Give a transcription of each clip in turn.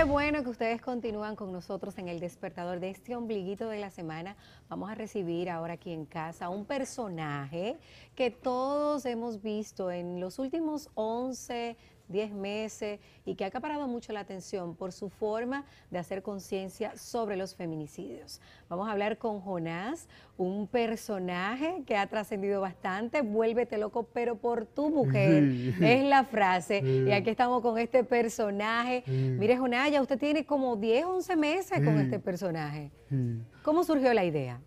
Qué bueno que ustedes continúan con nosotros en el despertador de este ombliguito de la semana Vamos a recibir ahora aquí en casa un personaje que todos hemos visto en los últimos 11, 10 meses y que ha acaparado mucho la atención por su forma de hacer conciencia sobre los feminicidios. Vamos a hablar con Jonás, un personaje que ha trascendido bastante, vuélvete loco, pero por tu mujer, es la frase. Y aquí estamos con este personaje. Mire, Jonás, ya usted tiene como 10, 11 meses con este personaje. Mm. ¿Cómo surgió la idea?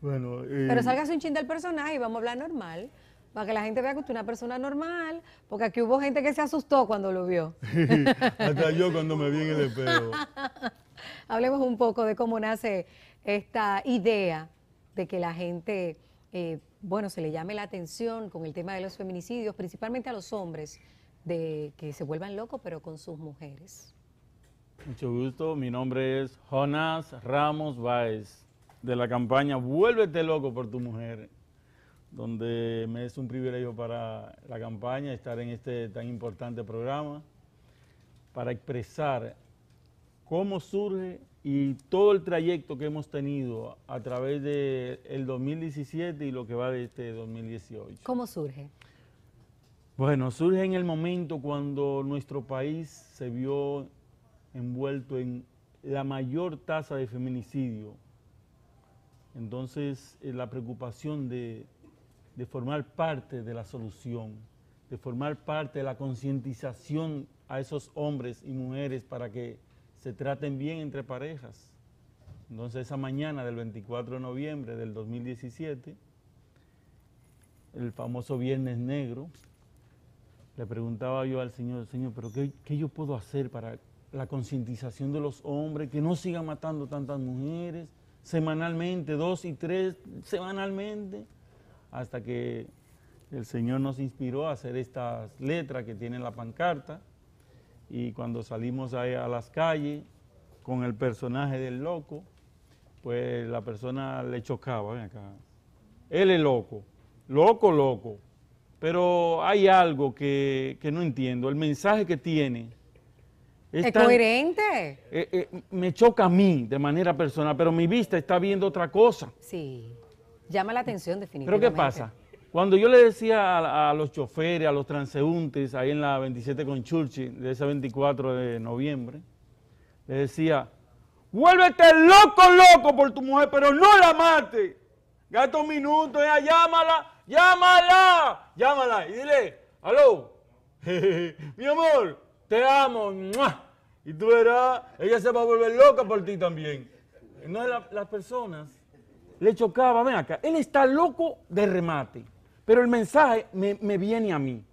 Bueno, Pero eh, salgas un chin del personaje y vamos a hablar normal, para que la gente vea que usted es una persona normal, porque aquí hubo gente que se asustó cuando lo vio. Hasta yo cuando me vi en el espejo. Hablemos un poco de cómo nace esta idea de que la gente, eh, bueno, se le llame la atención con el tema de los feminicidios, principalmente a los hombres, de que se vuelvan locos, pero con sus mujeres. Mucho gusto, mi nombre es Jonas Ramos Báez, de la campaña Vuélvete loco por tu mujer, donde me es un privilegio para la campaña estar en este tan importante programa para expresar cómo surge y todo el trayecto que hemos tenido a través del el 2017 y lo que va de este 2018. ¿Cómo surge? Bueno, surge en el momento cuando nuestro país se vio envuelto en la mayor tasa de feminicidio. Entonces, eh, la preocupación de, formar parte de la solución, de formar parte de la concientización a esos hombres y mujeres para que se traten bien entre parejas. Entonces, esa mañana del 24 de noviembre del 2017, el famoso Viernes Negro, le preguntaba yo al Señor, Señor, ¿pero qué yo puedo hacer para la concientización de los hombres, que no sigan matando tantas mujeres, semanalmente, dos y tres, semanalmente, hasta que el Señor nos inspiró a hacer estas letras que tiene la pancarta, y cuando salimos a, las calles con el personaje del loco, pues la persona le chocaba, ven acá, él es loco, loco, loco, pero hay algo que, que no entiendo, el mensaje que tiene, es, coherente. Eh, eh, me choca a mí de manera personal, pero mi vista está viendo otra cosa. Sí, llama la atención definitivamente. Pero ¿qué pasa? Cuando yo le decía a, los choferes, a los transeúntes, ahí en la 27 con Churchill, de ese 24 de noviembre, le decía, vuélvete loco, loco por tu mujer, pero no la mate gato un minuto, ya, llámala, llámala, llámala. Y dile, aló, mi amor, te amo, y tú verás, ella se va a volver loca por ti también. No, las personas le chocaba, ven acá, él está loco de remate, pero el mensaje me, viene a mí.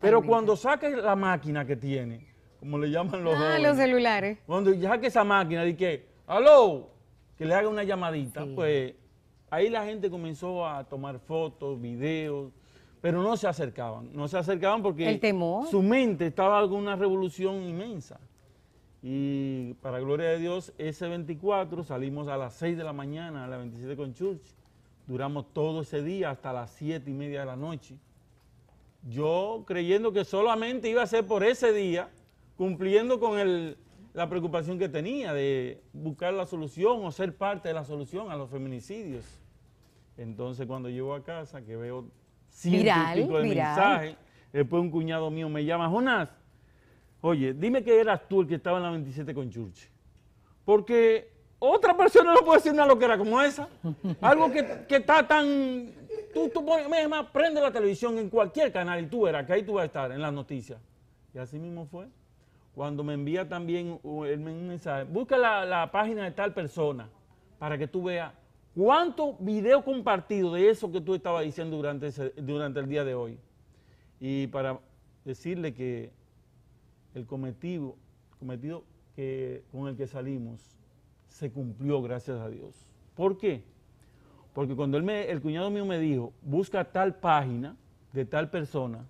Pero cuando saque la máquina que tiene, como le llaman los ah, los celulares. Cuando saque esa máquina de que, aló, que le haga una llamadita, pues ahí la gente comenzó a tomar fotos, videos, pero no se acercaban, no se acercaban porque su mente estaba con una revolución inmensa. Y para gloria de Dios, ese 24 salimos a las 6 de la mañana, a las 27 con Church, duramos todo ese día hasta las 7 y media de la noche. Yo creyendo que solamente iba a ser por ese día, cumpliendo con la preocupación que tenía de buscar la solución o ser parte de la solución a los feminicidios. Entonces cuando llego a casa, que veo viral, de Después un cuñado mío me llama, Jonás, oye, dime que eras tú el que estaba en la 27 con Church. Porque otra persona no puede decir una loquera como esa. Algo que, está tan... Tú, tú pones, prende la televisión en cualquier canal y tú verás que ahí tú vas a estar en las noticias. Y así mismo fue. Cuando me envía también uh, un mensaje, busca la, la página de tal persona para que tú veas ¿Cuántos videos compartidos de eso que tú estabas diciendo durante, durante el día de hoy? Y para decirle que el cometido, cometido que, con el que salimos se cumplió, gracias a Dios. ¿Por qué? Porque cuando él me, el cuñado mío me dijo, busca tal página de tal persona,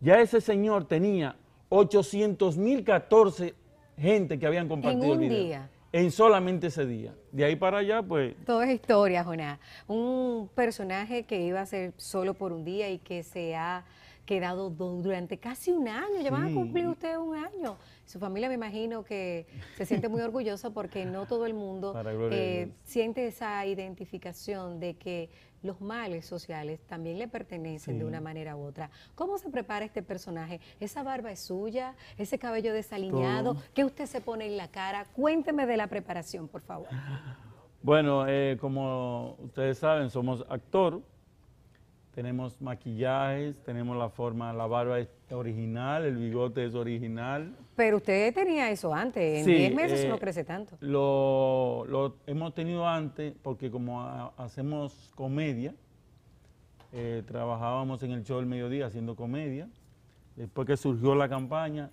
ya ese señor tenía 800.014 mil gente que habían compartido un Día en solamente ese día. De ahí para allá, pues... Todo es historia, Joná. Un personaje que iba a ser solo por un día y que se ha quedado durante casi un año. Ya van a cumplir ustedes un año. Su familia me imagino que se siente muy orgullosa porque no todo el mundo eh, siente esa identificación de que los males sociales también le pertenecen de una manera u otra. ¿Cómo se prepara este personaje? ¿Esa barba es suya? ¿Ese cabello desaliñado? ¿Qué usted se pone en la cara? Cuénteme de la preparación, por favor. Bueno, eh, como ustedes saben, somos actor, tenemos maquillajes, tenemos la forma, la barba es original, el bigote es original. Pero usted tenía eso antes, en 10 meses eh, no crece tanto. Lo, hemos tenido antes porque como hacemos comedia, eh, trabajábamos en el show del mediodía haciendo comedia, después que surgió la campaña,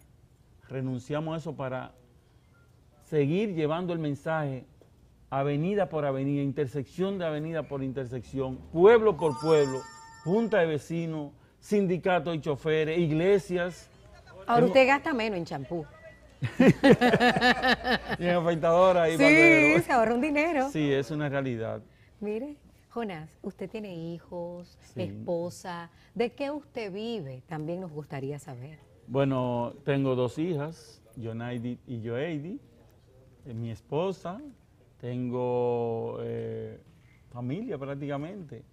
renunciamos a eso para seguir llevando el mensaje avenida por avenida, intersección de avenida por intersección, pueblo por pueblo junta de vecinos, sindicatos y choferes, iglesias. Ahora usted gasta menos en champú. y en afeitadora y Sí, se ahorra un dinero. Sí, es una realidad. Mire, Jonas, usted tiene hijos, esposa. ¿De qué usted vive? También nos gustaría saber. Bueno, tengo dos hijas, Jonaidi y Joeidi, mi esposa, tengo eh, familia prácticamente.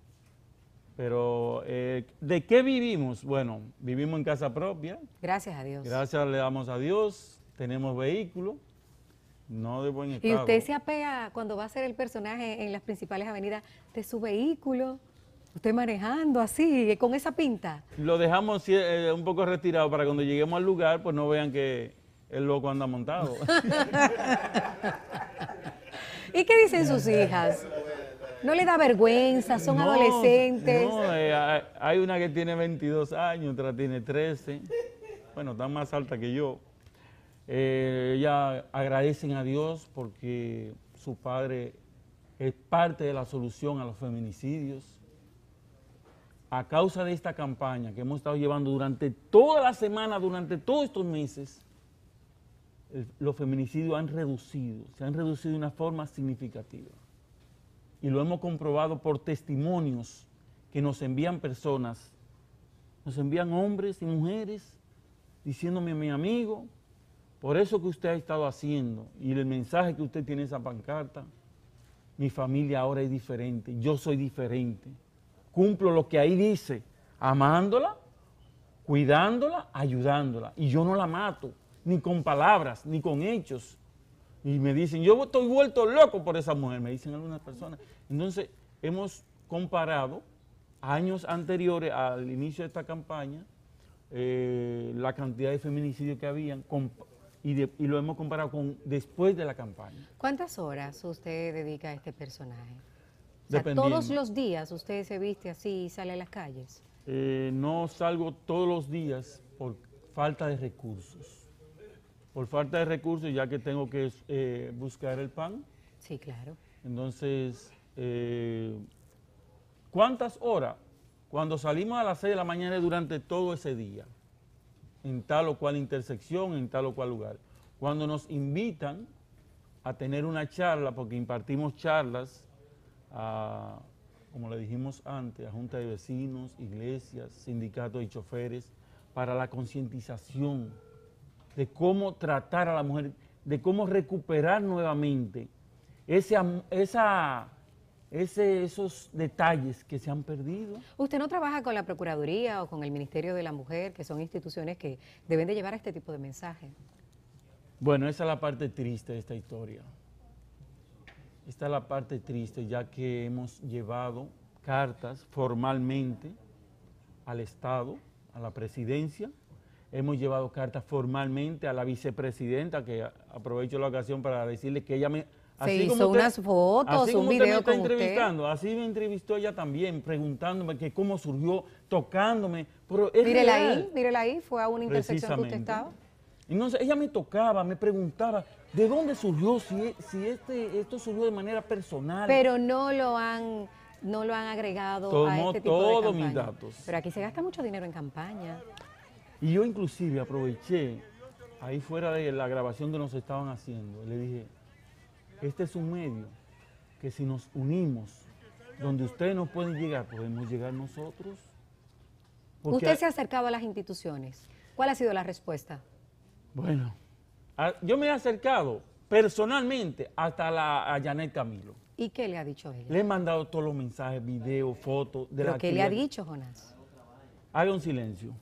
Pero, eh, ¿de qué vivimos? Bueno, vivimos en casa propia. Gracias a Dios. Gracias le damos a Dios. Tenemos vehículo, no de buen estado. ¿Y usted se apea cuando va a ser el personaje en las principales avenidas de su vehículo? Usted manejando así, con esa pinta. Lo dejamos eh, un poco retirado para cuando lleguemos al lugar, pues no vean que el loco anda montado. ¿Y qué dicen sus hijas? ¿No le da vergüenza? ¿Son adolescentes? Eh, hay una que tiene 22 años, otra tiene 13. Bueno, está más alta que yo. Eh, ella ellas agradecen a Dios porque su padre es parte de la solución a los feminicidios. A causa de esta campaña que hemos estado llevando durante toda la semana, durante todos estos meses, los feminicidios han reducido, se han reducido de una forma significativa y lo hemos comprobado por testimonios que nos envían personas, nos envían hombres y mujeres diciéndome, a mi amigo, por eso que usted ha estado haciendo y el mensaje que usted tiene en esa pancarta, mi familia ahora es diferente, yo soy diferente, cumplo lo que ahí dice, amándola, cuidándola, ayudándola, y yo no la mato, ni con palabras, ni con hechos, y me dicen, yo estoy vuelto loco por esa mujer, me dicen algunas personas. Entonces, hemos comparado años anteriores al inicio de esta campaña eh, la cantidad de feminicidios que habían y, lo hemos comparado con después de la campaña. ¿Cuántas horas usted dedica a este personaje? ¿Todos los días usted se viste así y sale a las calles? Eh, no salgo todos los días por falta de recursos por falta de recursos, ya que tengo que eh, buscar el pan. Sí, claro. Entonces, eh, ¿cuántas horas cuando salimos a las 6 de la mañana durante todo ese día? En tal o cual intersección, en tal o cual lugar. Cuando nos invitan a tener una charla, porque impartimos charlas a, como le dijimos antes, a junta de vecinos, iglesias, sindicatos y choferes, para la concientización de cómo tratar a la mujer, de cómo recuperar nuevamente ese, esos detalles que se han perdido. ¿Usted no trabaja con la Procuraduría o con el Ministerio de la Mujer, que son instituciones que deben de llevar este tipo de mensajes? Bueno, esa es la parte triste de esta historia. Esta es la parte triste, ya que hemos llevado cartas formalmente al Estado, a la presidencia, Hemos llevado cartas formalmente a la vicepresidenta, que aprovecho la ocasión para decirle que ella me... Se hizo unas fotos, un video me está entrevistando, así me entrevistó ella también, preguntándome que cómo surgió, tocándome. Pero mírela ahí, ahí, fue a una intersección que usted estaba. Entonces ella me tocaba, me preguntaba, ¿de dónde surgió? Si, e, si este, esto surgió de manera personal. Pero no lo han no lo han agregado a este tipo de todos mis datos. Pero aquí se gasta mucho dinero en campaña. Y yo inclusive aproveché, ahí fuera de la grabación que nos estaban haciendo, le dije, este es un medio que si nos unimos, donde ustedes no pueden llegar, podemos llegar nosotros. ¿Usted se ha acercado a las instituciones? ¿Cuál ha sido la respuesta? Bueno, yo me he acercado personalmente hasta la, a Janet Camilo. ¿Y qué le ha dicho ella? Le he mandado todos los mensajes, videos, fotos. De la qué le ha dicho, Jonás? Haga un silencio.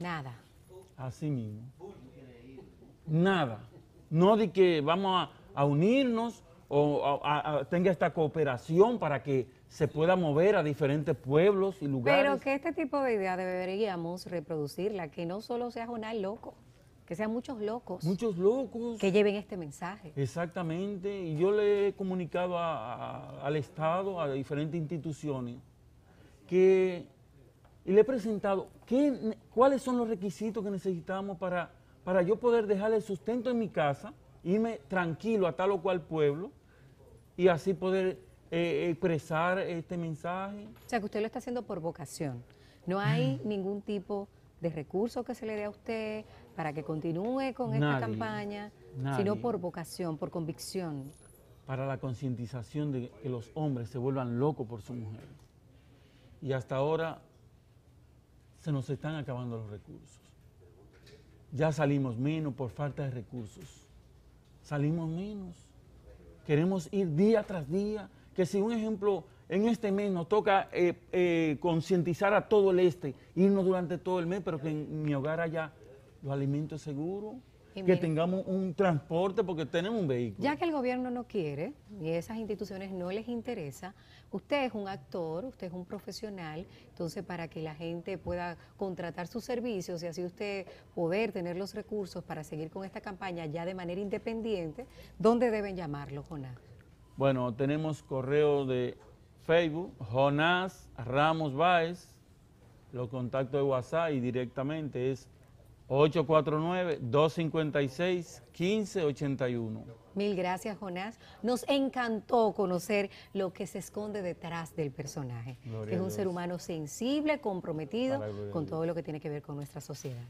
Nada. Así mismo. Nada. No de que vamos a, unirnos o tenga esta cooperación para que se pueda mover a diferentes pueblos y lugares. Pero que este tipo de idea deberíamos reproducirla, que no solo sea una loco, que sean muchos locos. Muchos locos. Que lleven este mensaje. Exactamente, y yo le he comunicado al Estado, a diferentes instituciones, que y le he presentado qué, cuáles son los requisitos que necesitamos para, para yo poder dejar el sustento en mi casa, irme tranquilo a tal o cual pueblo y así poder eh, expresar este mensaje. O sea, que usted lo está haciendo por vocación. No hay ningún tipo de recurso que se le dé a usted para que continúe con esta campaña, sino por vocación, por convicción. Para la concientización de que los hombres se vuelvan locos por su mujer. Y hasta ahora se nos están acabando los recursos. Ya salimos menos por falta de recursos. Salimos menos. Queremos ir día tras día. Que si un ejemplo, en este mes nos toca eh, eh, concientizar a todo el este, irnos durante todo el mes, pero que en mi hogar haya los alimentos seguros, que tengamos un transporte porque tenemos un vehículo. Ya que el gobierno no quiere y esas instituciones no les interesa, usted es un actor, usted es un profesional, entonces para que la gente pueda contratar sus servicios y así usted poder tener los recursos para seguir con esta campaña ya de manera independiente, ¿dónde deben llamarlo, Jonás? Bueno, tenemos correo de Facebook, Jonás Ramos Báez, los contacto de WhatsApp y directamente es 849-256-1581. Mil gracias, Jonás. Nos encantó conocer lo que se esconde detrás del personaje. es un ser humano sensible, comprometido con todo lo que tiene que ver con nuestra sociedad.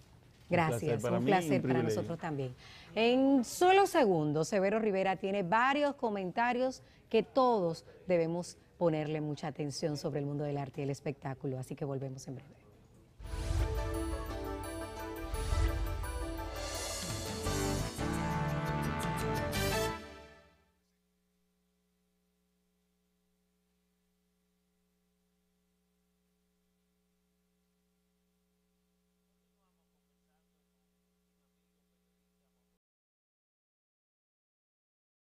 Gracias, un placer para, para nosotros también. En solo segundos, Severo Rivera tiene varios comentarios que todos debemos ponerle mucha atención sobre el mundo del arte y el espectáculo, así que volvemos en breve.